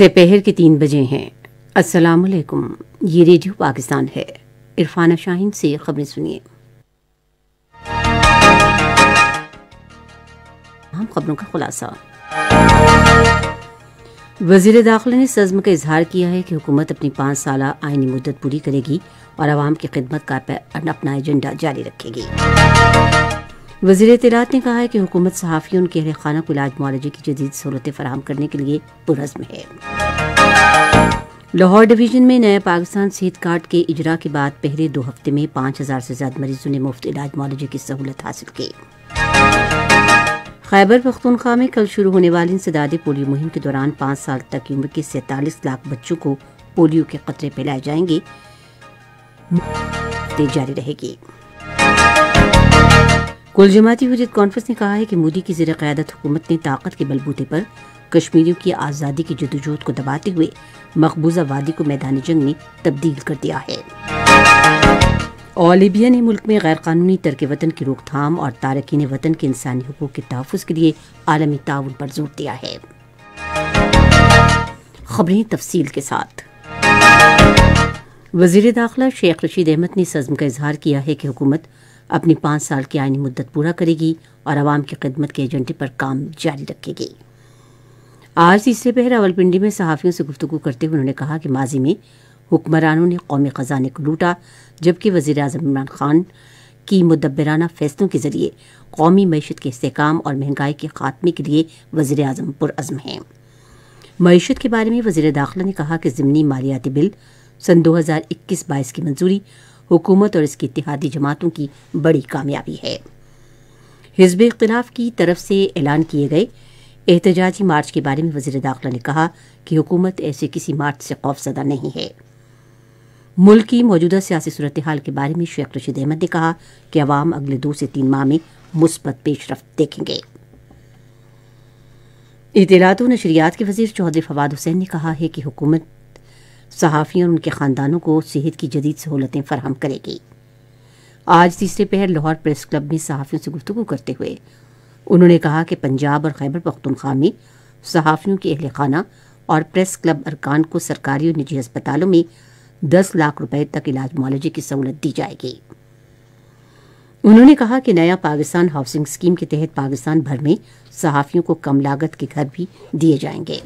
दोपहर के तीन बजे हैं अस्सलाम वालेकुम ये रेडियो पाकिस्तान है इरफान शाहीन से खबरें सुनिए हम खबरों का खुलासा वजीर दाखिला ने सजम का इजहार किया है कि हुकूमत अपनी पांच साल आइनी मुद्दत पूरी करेगी और आवाम की खिदमत का अपना एजेंडा जारी रखेगी वजीर तरात ने कहा है कि हुकूमत सहाफ़ी उनके अहल खाना को इलाज मुआलजे की जदीद सहूलतें फराम करने के लिए पुरज़म है लाहौर डिवीज़न में नया पाकिस्तान सेहत कार्ड के इजरा के बाद पहले दो हफ्ते में पाँच हज़ार से ज्यादा मरीजों ने मुफ्त इलाज मुआलजे की सहूलत हासिल की खैबर पख्तूनख्वा में कल शुरू होने वाली इंसदादी पोलियो मुहिम के दौरान पाँच साल तक की उम्र के सैतालीस लाख बच्चों को पोलियो के खतरे पिलाए जाएंगे जारी रहेगी कुल जमाती हुजत कॉन्फ्रेंस ने कहा है कि मोदी की ज़र क़्यादत हुकूमत ने ताकत के बलबूते पर कश्मीरियों की आज़ादी की जदोजहद को दबाते हुए मकबूजा वादी को मैदानी जंग में तब्दील कर दिया है ओलिबिया ने मुल्क में गैर कानूनी तर्क वतन की रोकथाम और तारकिन वतन के इंसानी हकूक के तहफ़ के लिए आलमी ताउन पर जोर दिया है खबरें तफसील के साथ वजीर दाखिला शेख रशीद अहमद ने इस का इजहार किया है कि हुकूमत अपनी पाँच साल की आइनी मुद्दत पूरा करेगी और आवाम की खदमत के एजेंडे पर काम जारी रखेगी आज तीसरे पहर रावलपिंडी में सहाफ़ियों से गुफ्तु करते हुए उन्होंने कहा कि माजी में हुक्मरानों ने कौमी ख़जाने को लूटा जबकि वजीर अजम इमरान खान की मुदबराना फैसलों के ज़रिए कौमी मीशत के इसकाम और महंगाई के खात्मे के लिए वजीर अजम पुरज़म हैं मीशत के बारे में वजीर दाखिला ने कहा कि ज़मनी मालियाती बिल सन दो हज़ार इक्कीस बाईस की मंजूरी हुकूमत और इसकी इतिहादी जमातों की बड़ी कामयाबी है हिजब इख्तलाफ की तरफ से ऐलान किए गए एहतजाजी मार्च के बारे में वजीर दाखिला ने कहा कि हुकूमत ऐसे किसी मार्च से खौफजदा नहीं है मुल्क की मौजूदा सियासी सूरत हाल के बारे में शेख रशीद अहमद ने कहा कि अवाम अगले दो से तीन माह में मुस्बत पेशरफ देखेंगे इतलात व नशरियात के वजीर चौधरी फवाद हुसैन ने कहा है कि हुकूमत सहाफ़ियों और उनके ख़ानदानों को सेहत की जदीद सहूलतें फराहम करेगी आज तीसरे पहर लाहौर प्रेस क्लब में सहाफ़ियों से गुफ्तु करते हुए उन्होंने कहा कि पंजाब और खैबर पख्तनख्वा में सहाफ़ियों के अहल खाना और प्रेस क्लब अरकान को सरकारी और निजी अस्पतालों में दस लाख रुपए तक इलाज मुआलजे की सहूलत दी जाएगी उन्होंने कहा कि नया पाकिस्तान हाउसिंग स्कीम के तहत पाकिस्तान भर में सहाफ़ियों को कम लागत के घर भी दिए जाएंगे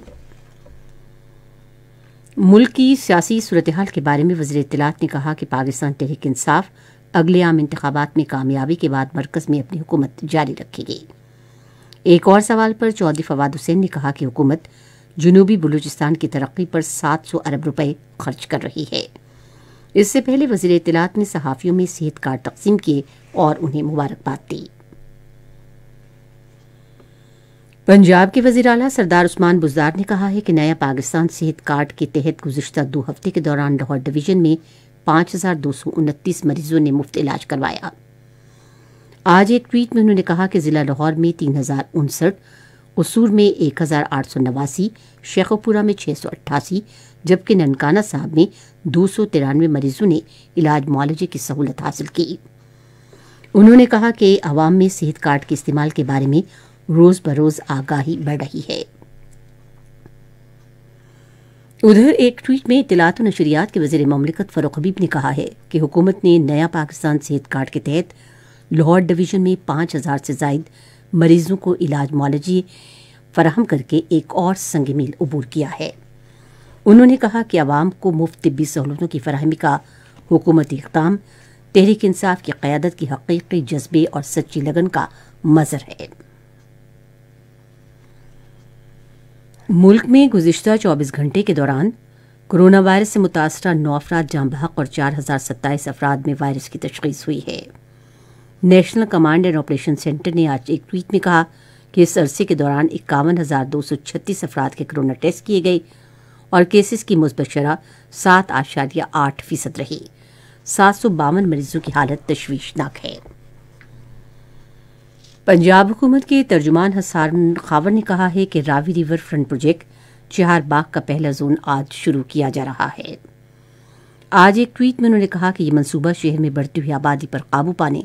मुल्क की सियासी सूरत हाल के बारे में वजी इतलात ने कहा कि पाकिस्तान तहरीक इंसाफ अगले आम इंतबात में कामयाबी के बाद मरकज़ में अपनी हुकूमत जारी रखेगी एक और सवाल पर चौधरी फवाद हुसैन ने कहा कि हुकूमत जनूबी बलूचिस्तान की तरक्की पर सात सौ अरब रुपए खर्च कर रही है इससे पहले वजीर इतलात ने सहाफ़ियों में सेहत कार्ड तकसीम किए और उन्हें मुबारकबाद दी पंजाब के वजीर अला सरदार उस्मान बुजदार ने कहा है कि नया पाकिस्तान सेहत कार्ड के तहत गुजशत दो हफ्ते के दौरान लाहौर डिवीजन में पांच हज़ार दो सौ उनतीस मरीजों ने मुफ्त इलाज करवाया आज एक ट्वीट में उन्होंने कहा कि ज़िला लाहौर में तीन हज़ार उनसठ उसूर में एक हज़ार आठ सौ नवासी शेखोपुरा में छह सौ अट्ठासी जबकि ननकाना साहब में दो सौ तिरानवे मरीजों ने इलाज मुआलजे की सहूलत हासिल की उन्होंने कहा कि आवाम में सेहत कार्ड के इस्तेमाल के बारे में रोज बरोज आगाही बढ़ रही है उधर एक ट्वीट में इतलात नशरियात के वजीर ममलिकत फरूख हबीब ने कहा है कि हुकूमत ने नया पाकिस्तान सेहत कार्ड के तहत लाहौर डिवीजन में पांच हज़ार से जायद मरीजों को इलाज मुआलजे फराहम करके एक और संग मील अबूर किया है उन्होंने कहा कि आवाम को मुफ्त तबी सहूलतों की फरहमी का हुकूमती इकदाम तहरीक इंसाफ की क़्यादत की हकीकी जज्बे और सच्ची लगन का मज़र है मुल्क में गुजशत 24 घंटे के दौरान कोरोना वायरस से मुतासर नौ अफराद जाम बहक और चार हज़ार सत्ताईस अफराद में वायरस की तशखीस हुई है national command and operation centre ने आज एक ट्वीट में कहा कि इस अरसे के दौरान इक्यावन हज़ार दो सौ छत्तीस अफराद के कोरोना टेस्ट किए गए और केसेस की मुस्बत शरह सात आशारिया आठ फीसद रही सात सौ बावन मरीजों की हालत तशवीशनाक है पंजाब हुकूमत के तर्जुमान हसार खावर ने कहा है कि रावी रिवर फ्रंट प्रोजेक्ट चार बाग का पहला जोन आज शुरू किया जा रहा है आज एक ट्वीट में उन्होंने कहा कि यह मंसूबा शहर में बढ़ती हुई आबादी पर काबू पाने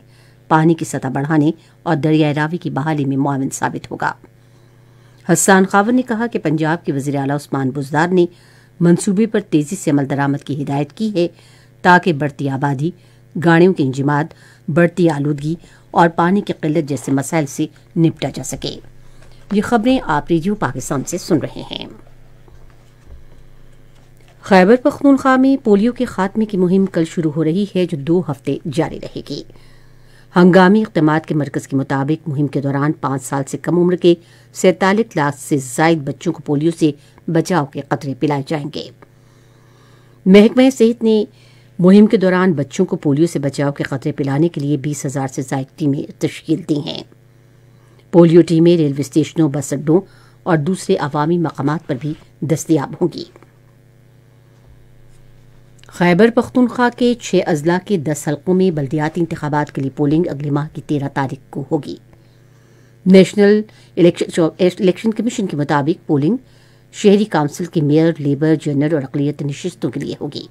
पानी की सतह बढ़ाने और दरियाए रावी की बहाली में मुआवन साबित होगा हसान खावर ने कहा कि पंजाब के वजी अला उस्मान बुजदार ने मनसूबे पर तेज़ी से अमल दरामद की हिदायत की है ताकि बढ़ती आबादी गाड़ियों के इंजमाद बढ़ती आलूदगी और पानी की किल्लत जैसे मसाइल से निपटा जा सके ये खबरें आप रेडियो पाकिस्तान से सुन रहे हैं खैबर पख्तूनख्वा में पोलियो के खात्मे की मुहिम कल शुरू हो रही है जो दो हफ्ते जारी रहेगी हंगामी इकदाम के मरकज़ के मुताबिक मुहिम के दौरान पांच साल से कम उम्र के सैतालीस लाख से जायद बच्चों को पोलियो से बचाव के खतरे पिलाए जाएंगे महकमा सेहत ने मुहिम के दौरान बच्चों को पोलियो से बचाव के खतरे पिलाने के लिए बीस हज़ार से जायद टीमें तश्ल दी हैं पोलियो टीमें रेलवे स्टेशनों बस अड्डों और दूसरे अवामी मकाम पर भी दस्तियाब होंगी खैबर पख्तूनख्वा के छः अजला के दस हलकों में बल्दियाती इंतबात के लिए पोलिंग अगले माह की तेरह तारीख को होगी नेशनल इलेक्शन कमीशन के मुताबिक पोलिंग शहरी काउंसिल के मेयर लेबर जनरल और अकलीत नशस्तों के लिए होगी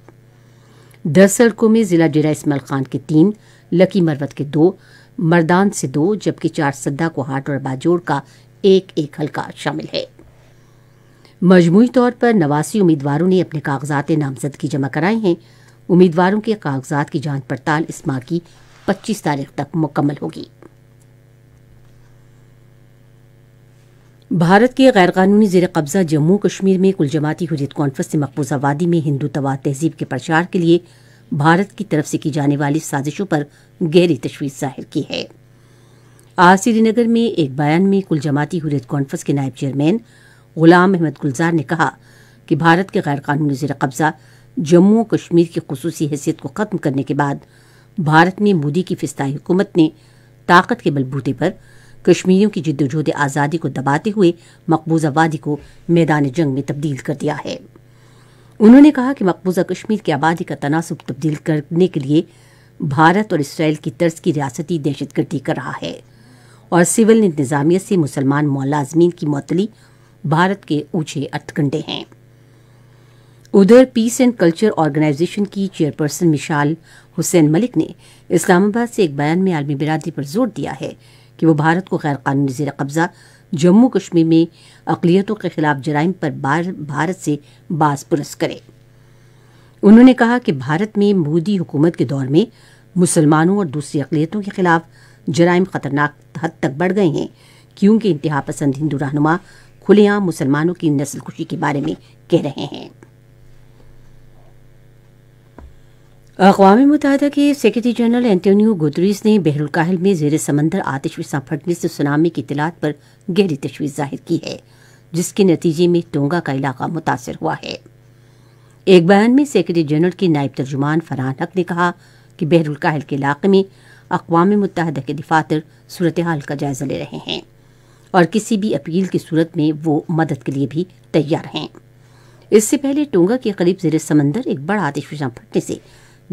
दस सड़कों में जिला डेरा इसमल खान के तीन लकी मरवत के दो मर्दान से दो जबकि चार सद्दा कोहाट और बाजोड़ का एक एक हल्का शामिल है मजमू तौर पर नवासी उम्मीदवारों ने अपने कागजात नामजदगी जमा कराए हैं उम्मीदवारों के कागजात की जांच पड़ताल इस माह की 25 तारीख तक मुकम्मल होगी भारत के गैर कानूनी जेर कब्जा जम्मू कश्मीर में कुल जमाती हुजरत कॉन्फ्रेंस से मकबूजा आबादी में हिंदू तवा तहजीब के प्रचार के लिए भारत की तरफ से की जाने वाली साजिशों पर गहरी तशवीश जाहिर की है आज श्रीनगर में एक बयान में कुल जमाती हुजरत कॉन्फ्रेंस के नायब चेयरमैन गुलाम अहमद गुलजार ने कहा कि भारत के गैर कानूनी जेर कब्जा जम्मू कश्मीर की खसूस हैसियत को ख़त्म करने के बाद भारत में मोदी की फिस्ताई हुकूमत ने ताकत के बलबूते पर कश्मीरियों की जद्दोजहद आज़ादी को दबाते हुए मकबूजा वादी को मैदान जंग में तब्दील कर दिया है उन्होंने कहा कि मकबूजा कश्मीर की आबादी का तनासब तब्दील करने के लिए भारत और इसराइल की तर्ज की रियासती दहशत गर्दी कर रहा है और सिविल इंतजामिया से मुसलमान मलाजमीन की मतली भारत के ऊंचे अर्थकंडे हैं उधर पीस एंड कल्चर ऑर्गेनाइजेशन की चेयरपर्सन मिशाल हुसैन मलिक ने इस्लामाबाद से एक बयान में आलमी बिरादरी पर जोर दिया है कि वो भारत को गैर कानूनी जेर कब्ज़ा जम्मू कश्मीर में अकलीतों के खिलाफ जराइम पर भारत से बाज पुरस करे उन्होंने कहा कि भारत में मोदी हुकूमत के दौर में मुसलमानों और दूसरी अकलीतों के खिलाफ जराइम खतरनाक हद तक बढ़ गए हैं क्योंकि इंतहा पसंद हिंदू रहनुमा खुलेआम मुसलमानों की नस्लकुशी के बारे में कह रहे हैं अकवा मुतहदा के सेक्रेटरी जनरल एंटोनियो गुतरीस ने बहरुलकाहल में जेर समंदर आतिशफा फटने से सुनामी की इतलात पर गहरी तशवीश जाहिर की है जिसके नतीजे में टोंगा का इलाका मुतासर हुआ है एक बयान में सेक्रेटरी जनरल के नायब तर्जुमान फरहान हक ने कहा कि बहरुलकाहल के इलाके में अकवा मुतहद के दफातर सूरत हाल का जायजा ले रहे हैं और किसी भी अपील की सूरत में वो मदद के लिए भी तैयार हैं इससे पहले टोंगा के करीब जेर समंदर एक बड़ा आतिशफा फटने से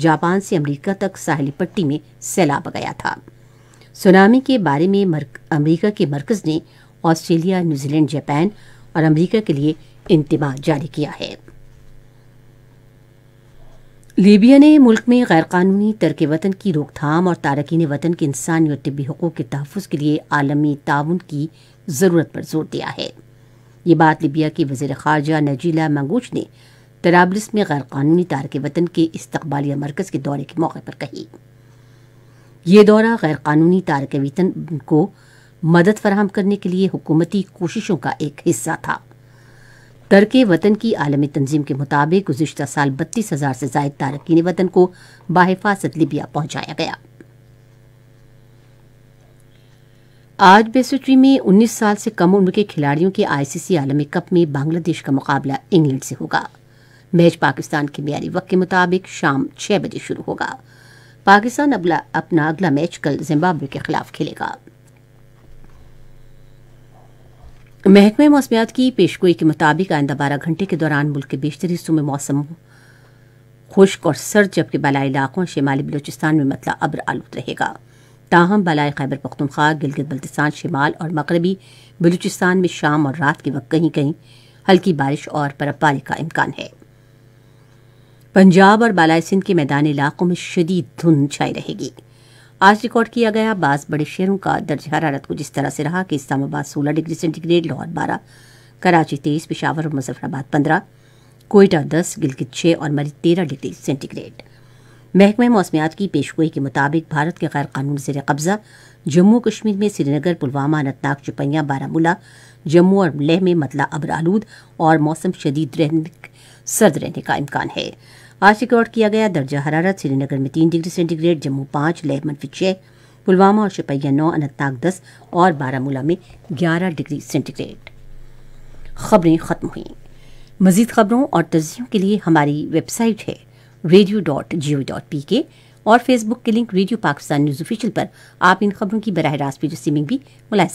जापान से अमेरिका तक साहली पट्टी में सैलाब गया था सुनामी के बारे में अमेरिका के मरकज़ ने ऑस्ट्रेलिया न्यूजीलैंड जापान और अमेरिका के लिए इंतबाह जारी किया है लीबिया ने मुल्क में गैरकानूनी तरक वतन की रोकथाम और तारकिन वतन के इंसानी और तबी हकूक़ के तहफ़ के लिए आलमी ताउन की ज़रूरत पर जोर दिया है ये बात लीबिया की वजीर खारजा नजीला मंगूच ने तराबलिस e e e में गैर गैरकानूनी तारक वतन के इस्तबालिया मरकज़ के दौरे के मौके पर कही ये दौरा गैर गैरकानूनी तारक वतन को मदद फराम करने के लिए हुकूमती कोशिशों का एक हिस्सा था तर्क वतन की आलमी तंजीम के मुताबिक गुजशत साल बत्तीस हज़ार से जायद तारकिन वतन को बाहिफाजत लिबिया पहुंचाया गया आज बेसुट्री में 19 साल से कम उम्र के खिलाड़ियों के आईसीसी आलमी कप में बांग्लादेश का मुकाबला इंग्लैंड से होगा मैच पाकिस्तान के मीरी वक्त के मुताबिक शाम छह बजे शुरू होगा पाकिस्तान अगला अपना अगला मैच कल जिम्बाब्वे के खिलाफ खेलेगा महकमे मौसमियात की पेशगोई के मुताबिक आइंदा बारह घंटे के दौरान मुल्क के बेशतर हिस्सों में मौसम खुश्क और सर्द जबकि बलाई इलाकों और शिमाली बलोचिस्तान में मतला अब्र आलूद रहेगा ताहम बलाई खैबर पख्तनख्वा गिलगित बल्तिस्तान शिमाल और मगरबी बलूचिस्तान में शाम और रात के वक्त कहीं कहीं हल्की बारिश और बर्फबारी का इम्कान है पंजाब और बालाय सिंध के मैदानी इलाकों में शदीद धुंध छाई रहेगी आज रिकॉर्ड किया गया बास बड़े शहरों का दर्ज हरारत कुछ इस तरह से रहा कि इस्लामाबाद सोलह डिग्री सेंटीग्रेड लाहौर बारह कराची तेईस पिशावर और मुजफ्फराबाद पंद्रह कोयटा दस गिलगित छः और मरीज तेरह डिग्री सेंटीग्रेड महकमे मौसमियात की पेशगोई के मुताबिक भारत के गैर कानूनी जेर कब्ज़ा जम्मू कश्मीर में श्रीनगर पुलवामा अनंतनाग चुपैया बारामूला जम्मू और लेह में मतला अबरालूद और मौसम शदीद रहने सर्द रहने का इम्कान है आज रिकॉर्ड किया गया दर्जा हरारत श्रीनगर में तीन डिग्री सेंटीग्रेड जम्मू पाँच लेह मनफी छः पुलवामा और शपैया नौ अनंतनाग दस और बारामूला में ग्यारह डिग्री सेंटीग्रेड खबरें खत्म हुई मजीद खबरों और तजियों के लिए हमारी वेबसाइट है radio dot G O dot P K और फेसबुक के link radio Pakistan news official पर आप इन खबरों की बरह रास्त भी मुलायजा